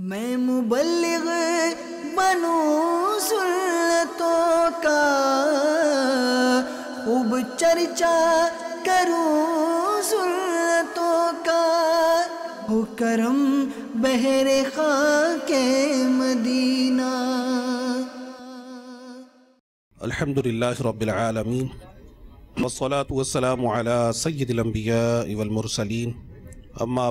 मैं मुबल्लिग बनू सुन्नतों का खूब चर्चा करूं सुन्नतों का हो करम बहरे खा के मदीना अल्हम्दुलिल्लाह रब्बिल आलमीन वस्सलातु वस्सलामु अला सय्यिदिल अंबिया वल मुरसलीन अम्मा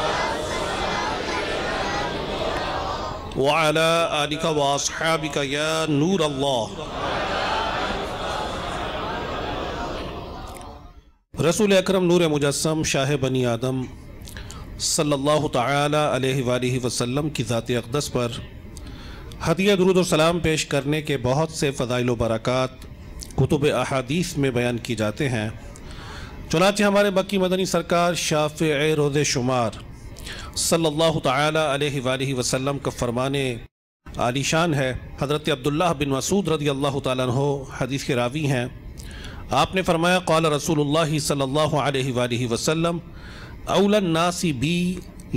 वाला आलिका वासहाबिका या नूर अल्लाह रसूल अकरम नूर मुजस्म शाह बनी आदम सल्लल्लाहु ताला अलैहि वसल्लम की ज़ात अकदस पर हदिया दरुद सलाम पेश करने के बहुत से फ़ज़ाइल बरक़ात कुतुब अहादीस में बयान किए जाते हैं चुनाचे हमारे मक्की मदनी सरकार शाफ़ रोज़ शुमार सल्लल्लाहु ताला अलैहि वसल्लम का फरमान आलीशान है हज़रत अब्दुल्लाह बिन मसूद रदी अल्लाह तहो हदीस के रावी हैं आपने फरमाया कौल रसूल सल्ला वसम अवलनासी बी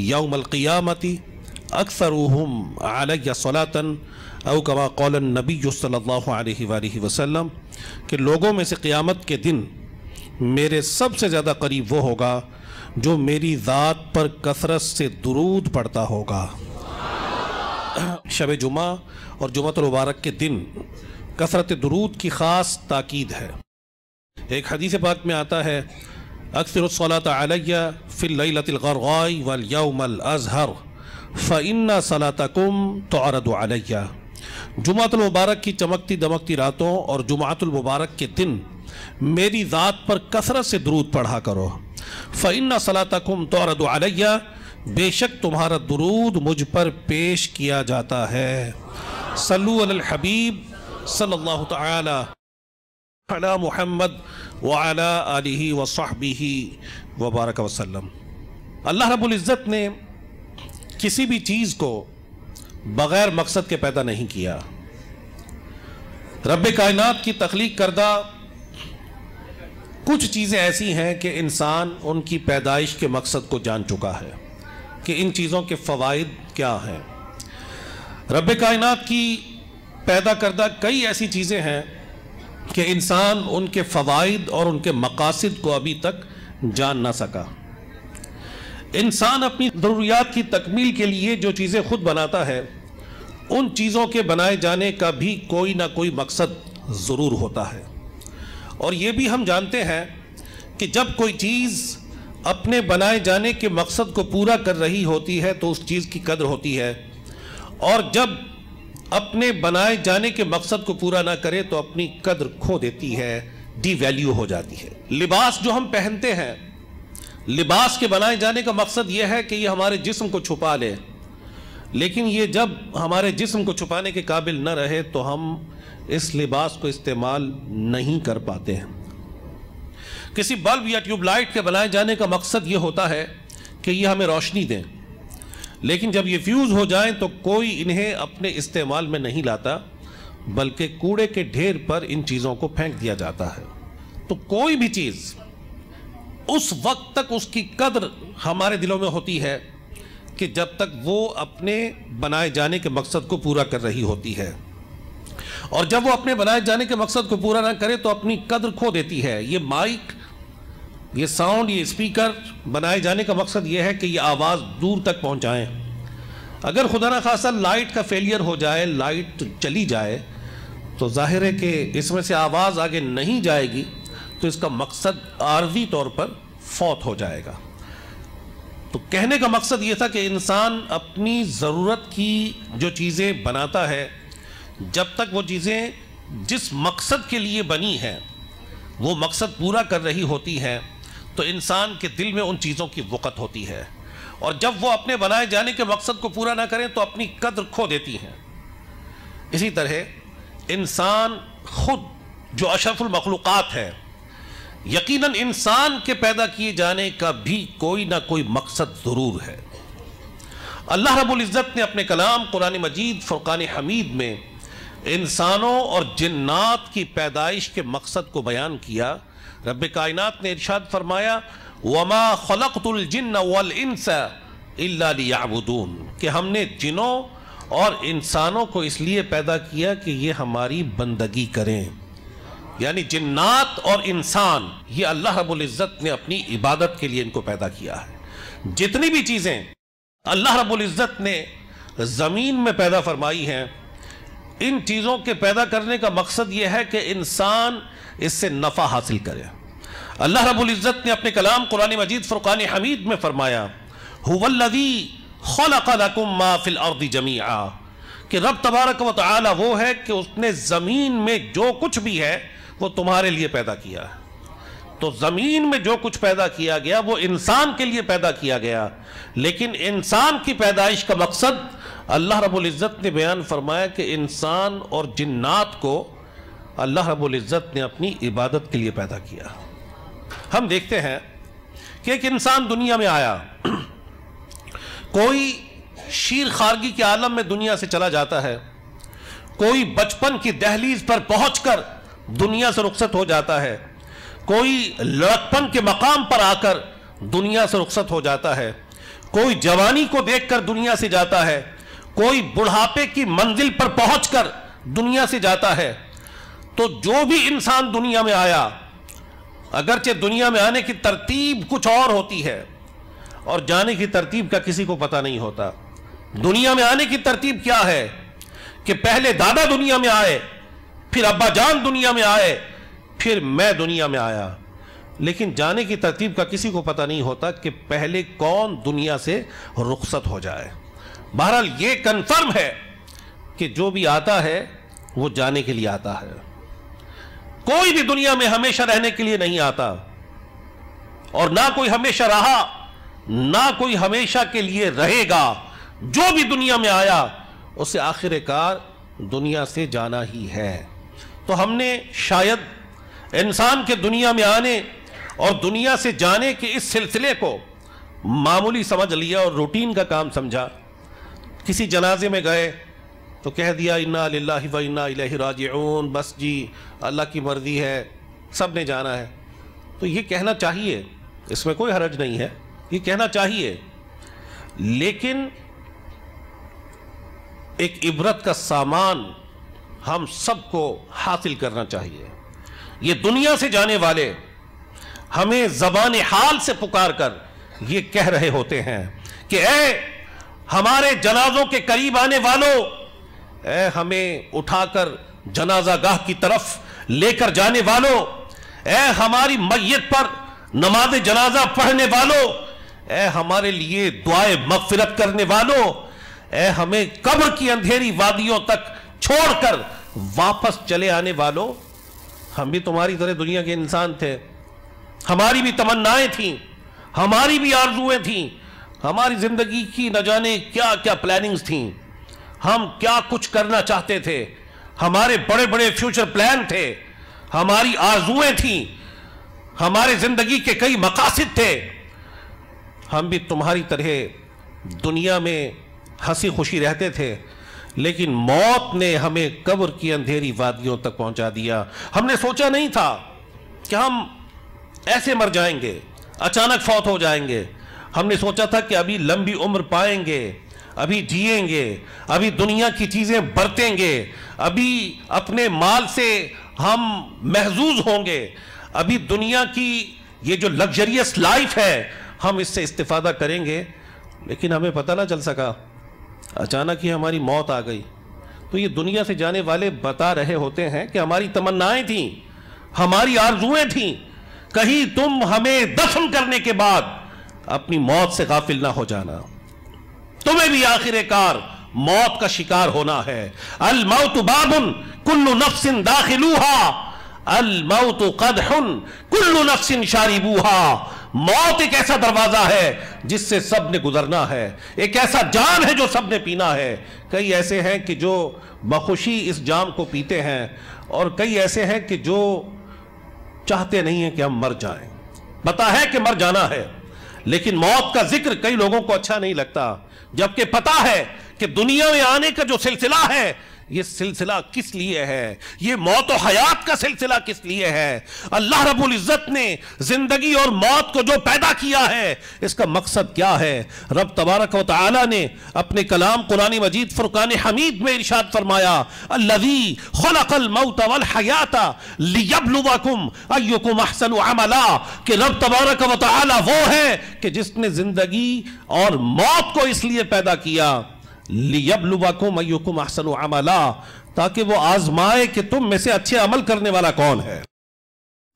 यौमलक़ियामती अक्सर आलसलातन अव कमा कौल नबी सल्ला वसम के लोगों में से क़ियामत के दिन मेरे सबसे ज़्यादा करीब वो होगा जो मेरी ज़ात पर कसरत से दरूद पड़ता होगा शब जुमा और जुमतुलबारक के दिन कसरत दरूद की ख़ास ताकीद है एक हदीस पाक में आता है अक्सर आलिया फ़िल्लतिलगाई वलयमल अजहर फ़िन सलातकुम तोरदिया जुमातुलमबारक की चमकती दमकती रातों और जुमातुलमबारक के दिन मेरी ज़ात पर कसरत से दरूद पढ़ा करो फ़ैन्ना सलातकुम तौरद अलैया बेशक तुम्हारा दरूद मुझ पर पेश किया जाता है सल्लू अल हबीब सल्लल्लाहु तआला अला मुहम्मद व अला आलिही व वसाहबी वबारक वसल्लम अल्लाह रब्बुल इज़्ज़त ने किसी भी चीज़ को बग़ैर मकसद के पैदा नहीं किया रब कायनात की तख्लीक करदा कुछ चीज़ें ऐसी हैं कि इंसान उनकी पैदाइश के मकसद को जान चुका है कि इन चीज़ों के फ़वाद क्या हैं रब कायन की पैदा करदा कई ऐसी चीज़ें हैं कि इंसान उनके फ़वाद और उनके मकासद को अभी तक जान ना सका इंसान अपनी ज़रूरियात की तकमील के लिए जो चीज़ें खुद बनाता है उन चीज़ों के बनाए जाने का भी कोई ना कोई मकसद ज़रूर होता है और ये भी हम जानते हैं कि जब कोई चीज़ अपने बनाए जाने के मकसद को पूरा कर रही होती है तो उस चीज़ की कदर होती है और जब अपने बनाए जाने के मकसद को पूरा ना करे तो अपनी कदर खो देती है डी वैल्यू हो जाती है लिबास जो हम पहनते हैं लिबास के बनाए जाने का मकसद यह है कि ये हमारे जिस्म को छुपा ले लेकिन ये जब हमारे जिस्म को छुपाने के काबिल न रहे तो हम इस लिबास को इस्तेमाल नहीं कर पाते हैं किसी बल्ब या ट्यूबलाइट के बनाए जाने का मकसद ये होता है कि ये हमें रोशनी दें लेकिन जब ये फ्यूज़ हो जाएं तो कोई इन्हें अपने इस्तेमाल में नहीं लाता बल्कि कूड़े के ढेर पर इन चीज़ों को फेंक दिया जाता है तो कोई भी चीज़ उस वक्त तक उसकी कदर हमारे दिलों में होती है कि जब तक वो अपने बनाए जाने के मकसद को पूरा कर रही होती है और जब वो अपने बनाए जाने के मकसद को पूरा ना करे तो अपनी कदर खो देती है ये माइक ये साउंड ये स्पीकर बनाए जाने का मकसद ये है कि ये आवाज़ दूर तक पहुँचाएँ अगर खुदा न खासा लाइट का फेलियर हो जाए लाइट चली जाए तो जाहिर है कि इसमें से आवाज़ आगे नहीं जाएगी तो इसका मकसद आर्जी तौर पर फौत हो जाएगा तो कहने का मकसद ये था कि इंसान अपनी ज़रूरत की जो चीज़ें बनाता है जब तक वो चीज़ें जिस मकसद के लिए बनी हैं वो मकसद पूरा कर रही होती हैं तो इंसान के दिल में उन चीज़ों की वक़्त होती है और जब वो अपने बनाए जाने के मकसद को पूरा ना करें तो अपनी कद्र खो देती हैं इसी तरह इंसान खुद जो अशरफुल मखलूक़ात है यकीनन इंसान के पैदा किए जाने का भी कोई ना कोई मकसद ज़रूर है अल्लाह रबुल्ज़त ने अपने कलाम कुरान मजीद फुरक़ान हमीद में इंसानों और जन्नात की पैदाइश के मकसद को बयान किया रब कायनात ने इर्शाद फरमाया वमा खलकतुलजिन वल इंसाबून कि हमने जिनों और इंसानों को इसलिए पैदा किया कि ये हमारी बंदगी करें यानी जिन्नात और इंसान ये अल्लाह रबुल्ज़त ने अपनी इबादत के लिए इनको पैदा किया है जितनी भी चीज़ें अल्लाह रबुल्ज़त ने ज़मीन में पैदा फरमाई हैं इन चीज़ों के पैदा करने का मकसद यह है कि इंसान इससे नफ़ा हासिल करे अल्लाह रबुल्ज़त ने अपने कलाम कुरान मजीद फुरक़ान हमीद में फ़रमाया हुवल्लदी जमीआ कि रब तबारक व ताली वो है कि उसने ज़मीन में जो कुछ भी है वो तुम्हारे लिए पैदा किया है तो ज़मीन में जो कुछ पैदा किया गया वो इंसान के लिए पैदा किया गया लेकिन इंसान की पैदाइश का मकसद अल्लाह रबुल्ज़त ने बयान फरमाया कि इंसान और जन्ात को अल्लाह रबुल्ज़त ने अपनी इबादत के लिए पैदा किया हम देखते हैं कि एक इंसान दुनिया में आया कोई शीर खारगी के आलम में दुनिया से चला जाता है कोई बचपन की दहलीज पर पहुंचकर दुनिया से रुखसत हो जाता है कोई लड़कपन के मकाम पर आकर दुनिया से रुखसत हो जाता है कोई जवानी को देखकर दुनिया से जाता है कोई बुढ़ापे की मंजिल पर पहुंचकर दुनिया से जाता है तो जो भी इंसान दुनिया में आया अगरचे दुनिया में आने की तरतीब कुछ और होती है और जाने की तरतीब का किसी को पता नहीं होता दुनिया में आने की तरतीब क्या है कि पहले दादा दुनिया में आए फिर अब्बा जान दुनिया में आए फिर मैं दुनिया में आया लेकिन जाने की तरतीब का किसी को पता नहीं होता कि पहले कौन दुनिया से रुखसत हो जाए बहरहाल ये कन्फर्म है कि जो भी आता है वो जाने के लिए आता है कोई भी दुनिया में हमेशा रहने के लिए नहीं आता और ना कोई हमेशा रहा ना कोई हमेशा के लिए रहेगा जो भी दुनिया में आया उसे आखिरकार दुनिया से जाना ही है तो हमने शायद इंसान के दुनिया में आने और दुनिया से जाने के इस सिलसिले को मामूली समझ लिया और रूटीन का काम समझा किसी जनाजे में गए तो कह दिया इन्ना लाला व इन्ना राजन बस जी अल्लाह की मर्ज़ी है सब ने जाना है तो ये कहना चाहिए इसमें कोई हरज नहीं है ये कहना चाहिए लेकिन एक इबरत का सामान हम सबको हासिल करना चाहिए ये दुनिया से जाने वाले हमें जबान हाल से पुकार कर ये कह रहे होते हैं कि ए हमारे जनाजों के करीब आने वालों ए हमें उठाकर जनाजा गाह की तरफ लेकर जाने वालों ए हमारी मैयत पर नमाज जनाजा पढ़ने वालों ए हमारे लिए दुआए मगफिरत करने वालों ए हमें कब्र की अंधेरी वादियों तक छोड़कर वापस चले आने वालों हम भी तुम्हारी तरह दुनिया के इंसान थे हमारी भी तमन्नाएं थीं हमारी भी आरजुएं थीं हमारी ज़िंदगी की न जाने क्या क्या प्लानिंग्स थी हम क्या कुछ करना चाहते थे हमारे बड़े बड़े फ्यूचर प्लान थे हमारी आरजुएं थी हमारे ज़िंदगी के कई मकासद थे हम भी तुम्हारी तरह दुनिया में हंसी खुशी रहते थे लेकिन मौत ने हमें कब्र की अंधेरी वादियों तक पहुंचा दिया हमने सोचा नहीं था कि हम ऐसे मर जाएंगे अचानक फौत हो जाएंगे हमने सोचा था कि अभी लंबी उम्र पाएंगे अभी जिएंगे अभी दुनिया की चीज़ें बरतेंगे अभी अपने माल से हम महजूज होंगे अभी दुनिया की ये जो लग्जरियस लाइफ है हम इससे इस्तेफादा करेंगे लेकिन हमें पता ना चल सका अचानक ही हमारी मौत आ गई तो ये दुनिया से जाने वाले बता रहे होते हैं कि हमारी तमन्नाएं थीं हमारी आरजुएं थीं कहीं तुम हमें दफन करने के बाद अपनी मौत से गाफिल ना हो जाना तुम्हें भी आखिरकार मौत का शिकार होना है अल मौत बाबुन कुल्लु नफसिन दाखिलूहा अल मौत कदहुन कुल्लु नफसिन शारिबूहा मौत एक ऐसा दरवाजा है जिससे सब ने गुजरना है एक ऐसा जाम है जो सबने पीना है कई ऐसे हैं कि जो बखुशी इस जाम को पीते हैं और कई ऐसे हैं कि जो चाहते नहीं हैं कि हम मर जाएं पता है कि मर जाना है लेकिन मौत का जिक्र कई लोगों को अच्छा नहीं लगता जबकि पता है कि दुनिया में आने का जो सिलसिला है ये सिलसिला किस लिए है ये मौत और हयात का सिलसिला किस लिए है अल्लाह रबुल इज़्ज़त ने ज़िंदगी और मौत को जो पैदा किया है इसका मकसद क्या है रब तबारक वाली ने अपने कलाम कुरानी मजीद फुरकान हमीद में इर्शाद फरमाया अल्लवी खलकल मौत वल हयाता लियबलुवाकुम अय्युकुम अहसन अमला कि रब तबारक वाली वो है कि जिसने ज़िंदगी और मौत को इसलिए पैदा किया लियबलुवाकुम अयुकुम अहसनु अमला ताकि वो आजमाए कि तुम में से अच्छे अमल करने वाला कौन है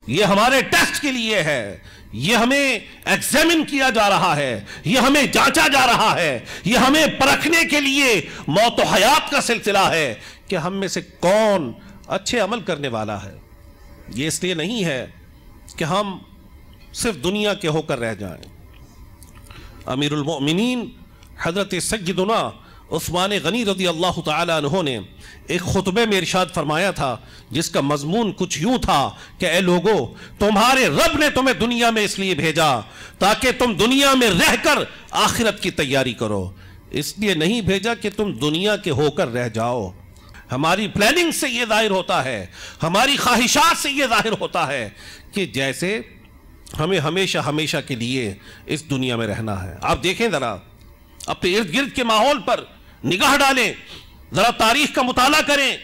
ये हमारे टेस्ट के लिए है ये हमें एग्जामिन किया जा रहा है ये हमें जांचा जा रहा है ये हमें परखने के लिए मौत हयात का सिलसिला है कि हम में से कौन अच्छे अमल करने वाला है ये इसलिए नहीं है कि हम सिर्फ दुनिया के होकर रह जाएं अमीरुलमिन हजरत सज्जदना उस्मान गनी रजी अल्लाह तहों ने एक ख़ुतबे में इरशाद फरमाया था जिसका मजमून कुछ यूं था कि ए लोगो तुम्हारे रब ने तुम्हें दुनिया में इसलिए भेजा ताकि तुम दुनिया में रह कर आखिरत की तैयारी करो इसलिए नहीं भेजा कि तुम दुनिया के होकर रह जाओ हमारी प्लानिंग से ये जाहिर होता है हमारी ख्वाहिशात से ये जाहिर होता है कि जैसे हमें हमेशा हमेशा के लिए इस दुनिया में रहना है आप देखें ज़रा अपने इर्द गिर्द के माहौल पर निगाह डालें ज़रा तारीख का मुताला करें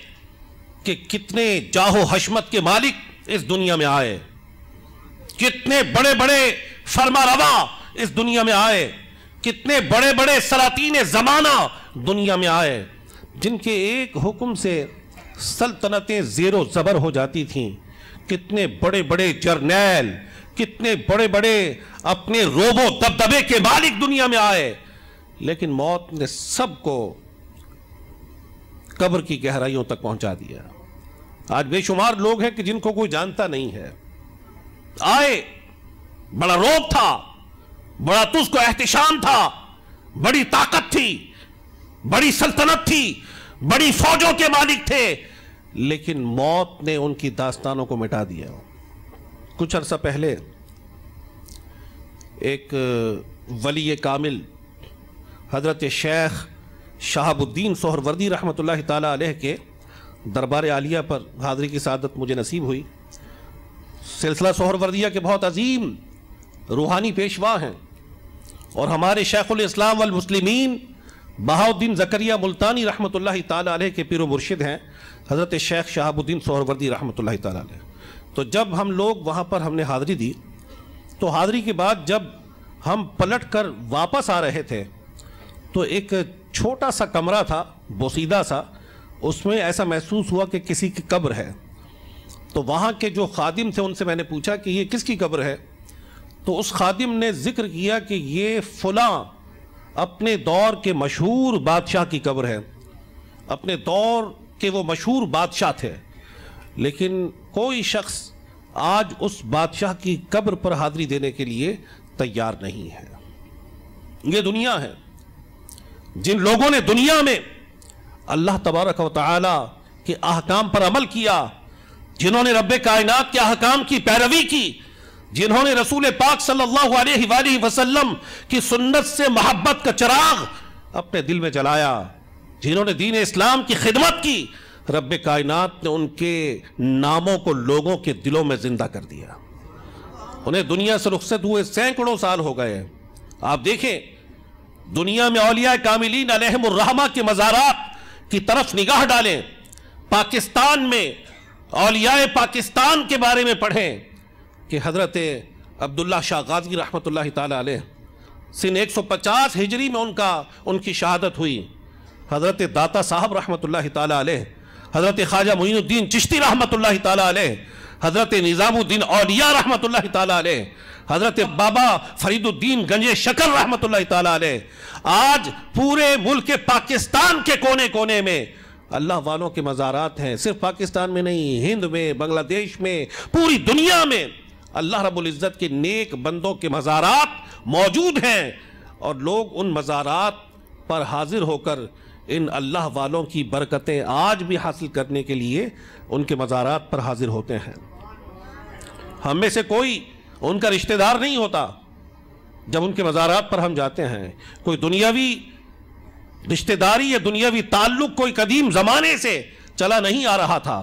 कि कितने जाहो हशमत के मालिक इस दुनिया में आए कितने बड़े बड़े फरमा रवा इस दुनिया में आए कितने बड़े बड़े सलातीन ज़माना दुनिया में आए जिनके एक हुक्म से सल्तनतें ज़ेरो ज़बर हो जाती थीं कितने बड़े बड़े जर्नैल कितने बड़े बड़े अपने रोबो दबदबे के मालिक दुनिया में आए लेकिन मौत ने सबको कब्र की गहराइयों तक पहुंचा दिया आज बेशुमार लोग हैं कि जिनको कोई जानता नहीं है आए बड़ा रोब था बड़ा तुझको एहतिशाम था बड़ी ताकत थी बड़ी सल्तनत थी बड़ी फौजों के मालिक थे लेकिन मौत ने उनकी दास्तानों को मिटा दिया कुछ अरसा पहले एक वली कामिल हज़रत शेख शहाबुद्दीन सोहरवर्दी रहमत ला के दरबार आलिया पर हाज़री की सदत मुझे नसीब हुई सिलसिला सोहरवर्दिया के बहुत अजीम रूहानी पेशवा हैं और हमारे शेख़ुलस्लाम वलमसलिमिन बहाउद्दीन ज़करिया मुल्तानी रहमत ला के पिर मुर्शिद हैं हज़रत शेख शहाबुद्दीन सोहरवर्दी रहमत ला तो जब हम लोग वहाँ पर हमने हाज़री दी तो हाज़री के बाद जब हम पलट कर वापस आ रहे थे तो एक छोटा सा कमरा था बोसीदा सा उसमें ऐसा महसूस हुआ कि किसी की कब्र है तो वहाँ के जो खादिम थे उनसे मैंने पूछा कि ये किसकी कब्र है तो उस खादिम ने जिक्र किया कि ये फलां अपने दौर के मशहूर बादशाह की कब्र है अपने दौर के वो मशहूर बादशाह थे लेकिन कोई शख्स आज उस बादशाह की कब्र पर हाजिरी देने के लिए तैयार नहीं है ये दुनिया है जिन लोगों ने दुनिया में अल्लाह तबारक वाली के अहकाम पर अमल किया जिन्होंने रब कायनात के अहकाम की पैरवी की जिन्होंने रसूल पाक सल्लल्लाहु अलैहि वसल्लम की सुन्नत से मोहब्बत का चिराग अपने दिल में जलाया जिन्होंने दीन इस्लाम की खिदमत की रब कायनात ने उनके नामों को लोगों के दिलों में ज़िंदा कर दिया उन्हें दुनिया से रुखसत हुए सैकड़ों साल हो गए आप देखें दुनिया में अलिया कामिलीन अलहमरहमा के मज़ारात की तरफ निगाह डालें पाकिस्तान में अलिया पाकिस्तान के बारे में पढ़ें कि हज़रत अब्दुल्ला शाह गाजी रहमत ला तन एक सौ पचास हिजरी में उनका उनकी शहादत हुई हज़रत दाता साहब रहमत ला ख्वाजा मुइनुद्दीन चिश्ती रहमत ला तज़रत निज़ामुद्दीन अलिया रहमत ला हज़रत बाबा फरीदुद्दीन गंजे शकर रहमत आज पूरे मुल्क पाकिस्तान के कोने कोने में अल्लाह वालों के मज़ारात हैं सिर्फ पाकिस्तान में नहीं हिंद में बांग्लादेश में पूरी दुनिया में अल्लाह रबुल्ज़त के नेक बंदों के मज़ारात मौजूद हैं और लोग उन मज़ारात पर हाजिर होकर इन अल्लाह वालों की बरकतें आज भी हासिल करने के लिए उनके मज़ारात पर हाजिर होते हैं हम में से कोई उनका रिश्तेदार नहीं होता जब उनके मज़ारात पर हम जाते हैं कोई दुनियावी रिश्तेदारी या दुनियावी ताल्लुक कोई कदीम ज़माने से चला नहीं आ रहा था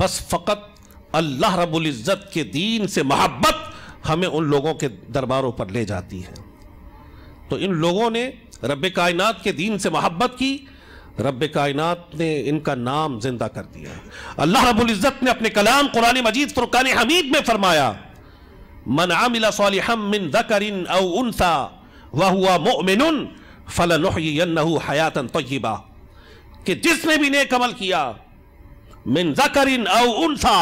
बस फ़कत अल्लाह रब्बुल इज़्ज़त के दीन से मोहब्बत हमें उन लोगों के दरबारों पर ले जाती है तो इन लोगों ने रब कायनात के दीन से मोहब्बत की रब कायनात ने इनका नाम जिंदा कर दिया अल्लाह रब्बुल इज़्ज़त ने अपने कलाम कुरान मजीद फुरकान हमीद में फरमाया मन आमिला सोलिहम मिन दकरिन औ उनसा वह हुआ मोमिन फलनहू हयातन तयबा कि जिसने भी नेक अमल किया मिन जकरिन औ उनसा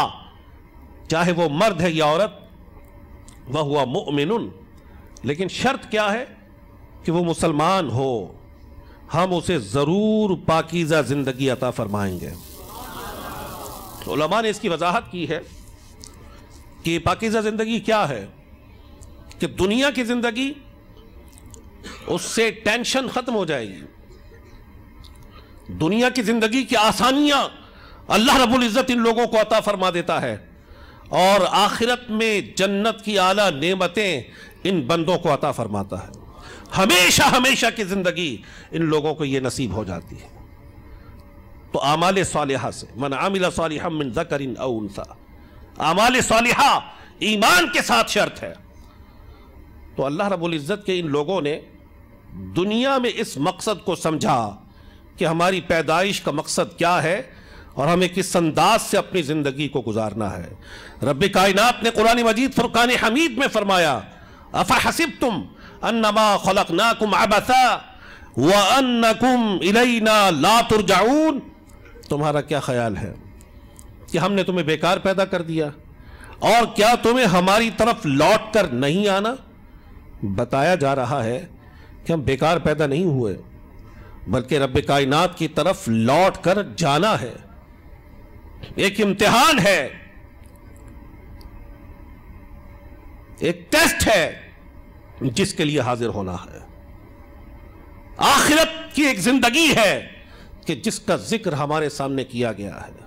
चाहे वो मर्द है या औरत वह हुआ मोमिन लेकिन शर्त क्या है कि वो मुसलमान हो हम उसे ज़रूर पाकिज़ा ज़िंदगी अता फरमाएंगे तो ने इसकी वजाहत की है कि पाकिजा ज़िंदगी क्या है कि दुनिया की ज़िंदगी उससे टेंशन ख़त्म हो जाएगी दुनिया की ज़िंदगी की आसानियां अल्लाह रबुल इज़्ज़त इन लोगों को अता फरमा देता है और आखिरत में जन्नत की आला नेमतें इन बंदों को अता फरमाता है हमेशा हमेशा की ज़िंदगी इन लोगों को यह नसीब हो जाती है तो आमाल साल से मन आमिला साल हम जकरिन अनसा अमाल सालिहा ईमान के साथ शर्त है तो अल्लाह रबुल्ज़त के इन लोगों ने दुनिया में इस मकसद को समझा कि हमारी पैदाइश का मकसद क्या है और हमें किस अंदाज से अपनी ज़िंदगी को गुजारना है रब कायनात ने कुरान मजीद फ़ुरक़ान हमीद में फ़रमाया अफ़ा हसिब तुम अन्नमा खलक नाकुम आबसा व इलैना ला तुरजाऊन तुम्हारा क्या ख्याल है कि हमने तुम्हें बेकार पैदा कर दिया और क्या तुम्हें हमारी तरफ लौट कर नहीं आना बताया जा रहा है कि हम बेकार पैदा नहीं हुए बल्कि रब कायनात की तरफ लौट कर जाना है एक इम्तिहान है एक टेस्ट है जिसके लिए हाजिर होना है आखिरत की एक जिंदगी है कि जिसका जिक्र हमारे सामने किया गया है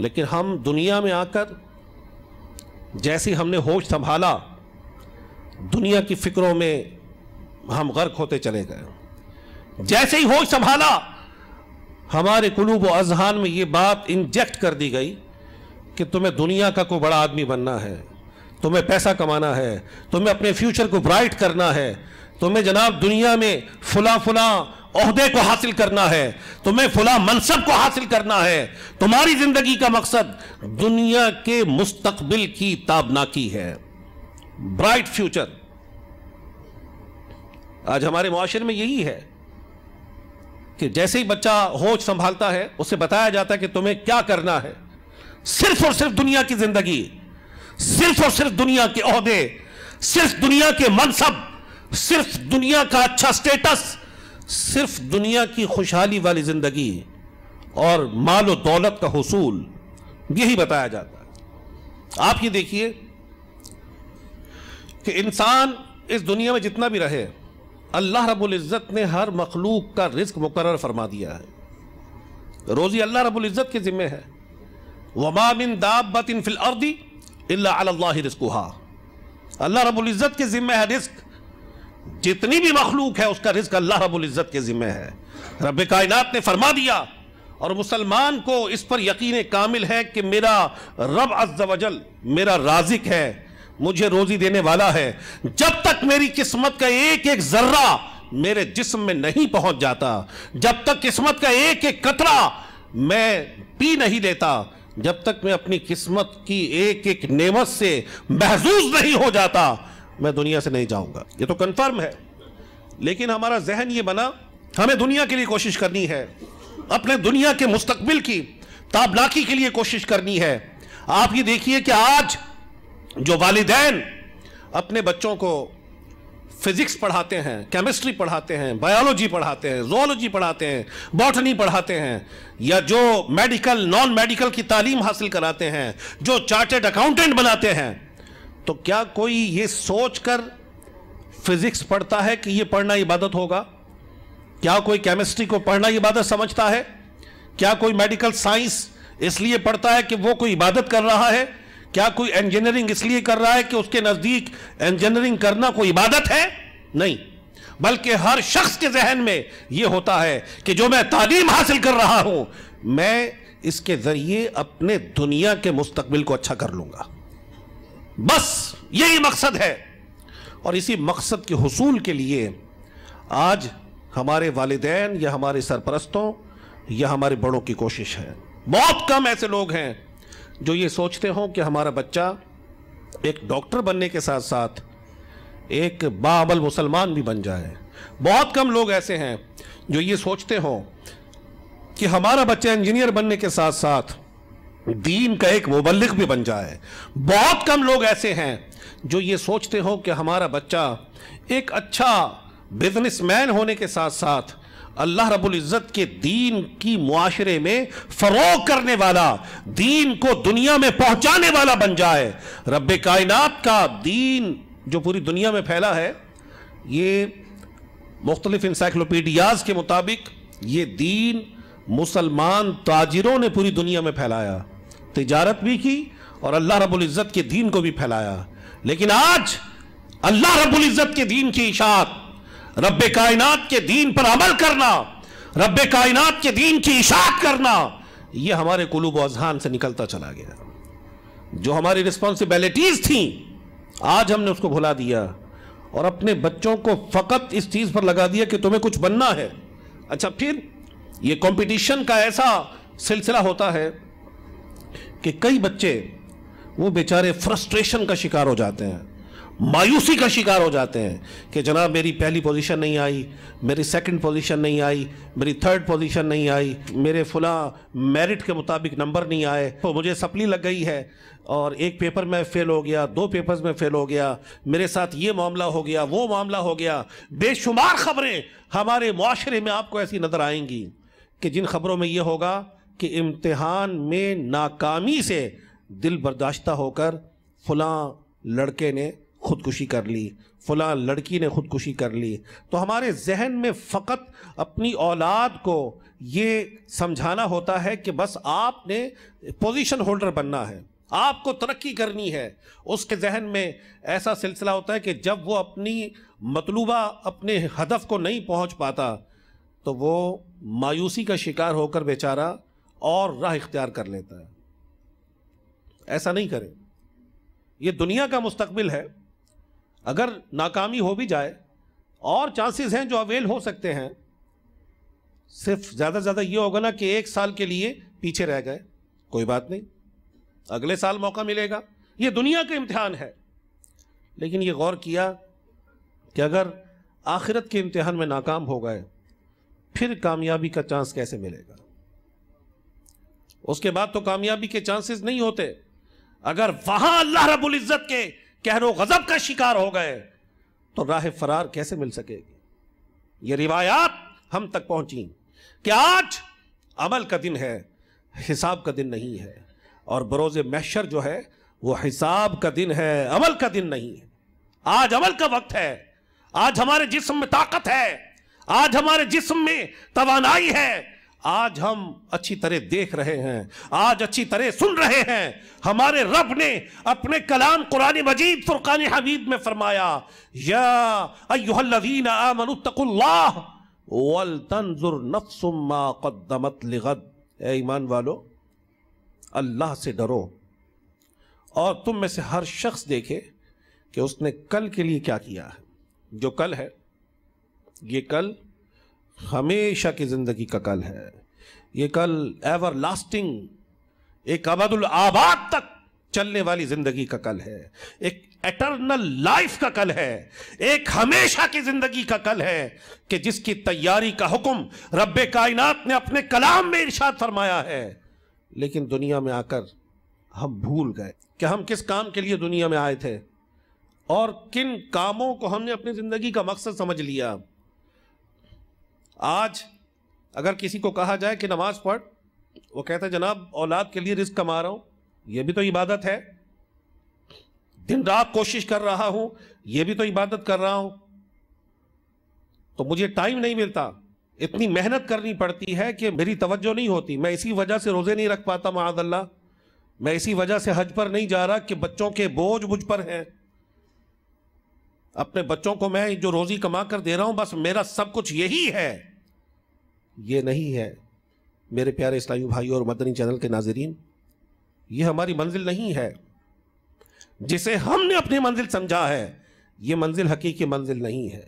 लेकिन हम दुनिया में आकर जैसी हमने होश संभाला दुनिया की फिक्रों में हम गर्क होते चले गए जैसे ही होश संभाला हमारे कुलूब अजहान में ये बात इंजेक्ट कर दी गई कि तुम्हें दुनिया का कोई बड़ा आदमी बनना है तुम्हें पैसा कमाना है तुम्हें अपने फ्यूचर को ब्राइट करना है तुम्हें जनाब दुनिया में फुला फुला अहदे को हासिल करना है तुम्हें फुला मनसब को हासिल करना है तुम्हारी जिंदगी का मकसद दुनिया के मुस्तकबिल की ताबनाकी है ब्राइट फ्यूचर आज हमारे मुआशरे में यही है कि जैसे ही बच्चा होश संभालता है उसे बताया जाता है कि तुम्हें क्या करना है सिर्फ और सिर्फ दुनिया की जिंदगी सिर्फ और सिर्फ दुनिया के अहदे सिर्फ दुनिया के मनसब सिर्फ दुनिया का अच्छा स्टेटस सिर्फ दुनिया की खुशहाली वाली ज़िंदगी और माल और दौलत का हसूल यही बताया जाता है आप ये देखिए कि इंसान इस दुनिया में जितना भी रहे अल्लाह रब्बुल इज़्ज़त ने हर मखलूक का रिस्क मुकर फरमा दिया है रोज़ी अल्लाह रब्बुल इज़्ज़त के ज़िम्मे है वमा बिन दाबत इन फिल अर्दी अल्लाह रिस्कुहा अल्लाह रब्बुल इज़्ज़त के ज़िम्मे है रिस्क जितनी भी मखलूक है उसका रिज्क अल्लाह इज्जत के ज़िम्मे है रब कायनात ने फरमा दिया और मुसलमान को इस पर यकीन कामिल है कि मेरा रब अज्जवजल मेरा राजिक है मुझे रोज़ी देने वाला है जब तक मेरी किस्मत का एक एक ज़र्रा मेरे जिस्म में नहीं पहुंच जाता जब तक किस्मत का एक एक कतरा मैं पी नहीं लेता जब तक मैं अपनी किस्मत की एक एक नेमत से महजूज नहीं हो जाता मैं दुनिया से नहीं जाऊँगा ये तो कन्फर्म है लेकिन हमारा जहन ये बना हमें दुनिया के लिए कोशिश करनी है अपने दुनिया के मुस्तबिल की ताबनाकी के लिए कोशिश करनी है आप ये देखिए कि आज जो वालदेन अपने बच्चों को फिज़िक्स पढ़ाते हैं केमिस्ट्री पढ़ाते हैं बायोलॉजी पढ़ाते हैं जोलॉजी पढ़ाते हैं बॉटनी पढ़ाते हैं या जो मेडिकल नॉन मेडिकल की तालीम हासिल कराते हैं जो चार्टेड अकाउंटेंट बनाते हैं तो क्या कोई ये सोच कर फिजिक्स पढ़ता है कि ये पढ़ना इबादत होगा क्या कोई केमिस्ट्री को पढ़ना इबादत समझता है क्या कोई मेडिकल साइंस इसलिए पढ़ता है कि वो कोई इबादत कर रहा है क्या कोई इंजीनियरिंग इसलिए कर रहा है कि उसके नज़दीक इंजीनियरिंग करना कोई इबादत है नहीं बल्कि हर शख्स के जहन में यह होता है कि जो मैं तालीम हासिल कर रहा हूँ मैं इसके ज़रिए अपने दुनिया के मुस्तबिल को अच्छा कर लूँगा बस यही मकसद है और इसी मकसद के हसूल के लिए आज हमारे वालदेन या हमारे सरपरस्तों या हमारे बड़ों की कोशिश है बहुत कम ऐसे लोग हैं जो ये सोचते हों कि हमारा बच्चा एक डॉक्टर बनने के साथ साथ एक बाबल मुसलमान भी बन जाए बहुत कम लोग ऐसे हैं जो ये सोचते हों कि हमारा बच्चा इंजीनियर बनने के साथ साथ दीन का एक मुबलिक भी बन जाए बहुत कम लोग ऐसे हैं जो ये सोचते हो कि हमारा बच्चा एक अच्छा बिजनेसमैन होने के साथ साथ अल्लाह रबुल्ज़त इज़्ज़त के दीन की मुआशरे में फ़रोग करने वाला दीन को दुनिया में पहुंचाने वाला बन जाए रब कायनात का दीन जो पूरी दुनिया में फैला है ये मुख्तलिफ इंसाइक्लोपीडियाज़ के मुताबिक ये दीन मुसलमान ताजिरों ने पूरी दुनिया में फैलाया तजारत भी की और अल्लाह रब्बुल इज़्ज़त के दीन को भी फैलाया लेकिन आज अल्लाह रब्बुल इज़्ज़त के दीन की इशात रब कायनात के दीन पर अमल करना रब कायनात के दीन की इशात करना यह हमारे कुलूब अजहान से निकलता चला गया जो हमारी रिस्पॉन्सिबिलिटीज़ थी आज हमने उसको भुला दिया और अपने बच्चों को फ़कत इस चीज़ पर लगा दिया कि तुम्हें कुछ बनना है अच्छा फिर ये कंपटीशन का ऐसा सिलसिला होता है कि कई बच्चे वो बेचारे फ्रस्ट्रेशन का शिकार हो जाते हैं मायूसी का शिकार हो जाते हैं कि जनाब मेरी पहली पोजीशन नहीं आई मेरी सेकंड पोजीशन नहीं आई मेरी थर्ड पोजीशन नहीं आई मेरे फुला मेरिट के मुताबिक नंबर नहीं आए तो मुझे सप्ली लग गई है और एक पेपर में फेल हो गया दो पेपर्स में फेल हो गया मेरे साथ ये मामला हो गया वो मामला हो गया बेशुमार खबरें हमारे माशरे में आपको ऐसी नज़र आएंगी कि जिन खबरों में ये होगा कि इम्तहान में नाकामी से दिल बर्दाश्ता होकर फलां लड़के ने ख़ुदकुशी कर ली फ़लाँ लड़की ने ख़ुदकुशी कर ली तो हमारे जहन में फ़कत अपनी औलाद को ये समझाना होता है कि बस आपने पोजीशन होल्डर बनना है आपको तरक्की करनी है उसके जहन में ऐसा सिलसिला होता है कि जब वो अपनी मतलूबा अपने हदफ को नहीं पहुंच पाता तो वो मायूसी का शिकार होकर बेचारा और राह इख्तियार कर लेता है ऐसा नहीं करें यह दुनिया का मुस्तबिल है अगर नाकामी हो भी जाए और चांसेस हैं जो अवेल हो सकते हैं सिर्फ ज़्यादा से ज़्यादा यह होगा ना कि एक साल के लिए पीछे रह गए कोई बात नहीं अगले साल मौका मिलेगा यह दुनिया का इम्तहान है लेकिन ये गौर किया कि अगर आखिरत के इम्तिहान में नाकाम हो गए फिर कामयाबी का चांस कैसे मिलेगा उसके बाद तो कामयाबी के चांसेस नहीं होते अगर वहां अल्लाह रबुल इज्जत के कहनो गजब का शिकार हो गए तो राह फरार कैसे मिल सकेगी ये रिवायात हम तक पहुंची कि आज अमल का दिन है हिसाब का दिन नहीं है और बरोज मैशर जो है वो हिसाब का दिन है अमल का दिन नहीं है आज अमल का वक्त है आज हमारे जिस्म में ताकत है आज हमारे जिस्म में तोानाई है आज हम अच्छी तरह देख रहे हैं आज अच्छी तरह सुन रहे हैं हमारे रब ने अपने कलाम कुरान मजीद फुरकान हमीद में फरमाया ईमान वालो अल्लाह से डरो और तुम में से हर शख्स देखे कि उसने कल के लिए क्या किया है जो कल है ये कल हमेशा की जिंदगी का कल है ये कल एवर लास्टिंग एक अबदुल आबाद तक चलने वाली जिंदगी का कल है एक एटर्नल लाइफ का कल है एक हमेशा की जिंदगी का कल है कि जिसकी तैयारी का हुक्म रब कायनात ने अपने कलाम में इर्शाद फरमाया है लेकिन दुनिया में आकर हम भूल गए कि हम किस काम के लिए दुनिया में आए थे और किन कामों को हमने अपनी ज़िंदगी का मकसद समझ लिया आज अगर किसी को कहा जाए कि नमाज पढ़ वो कहते हैं जनाब औलाद के लिए रिस्क कमा रहा हूं ये भी तो इबादत है दिन रात कोशिश कर रहा हूं ये भी तो इबादत कर रहा हूं तो मुझे टाइम नहीं मिलता इतनी मेहनत करनी पड़ती है कि मेरी तवज्जो नहीं होती मैं इसी वजह से रोज़े नहीं रख पाता मादल्ला मैं इसी वजह से हज पर नहीं जा रहा कि बच्चों के बोझ मुझ पर हैं अपने बच्चों को मैं जो रोज़ी कमा कर दे रहा हूं बस मेरा सब कुछ यही है ये नहीं है मेरे प्यारे इस्लामी भाइयों और मदनी चैनल के नाजरीन ये हमारी मंजिल नहीं है जिसे हमने अपनी मंजिल समझा है ये मंजिल हकीकी मंजिल नहीं है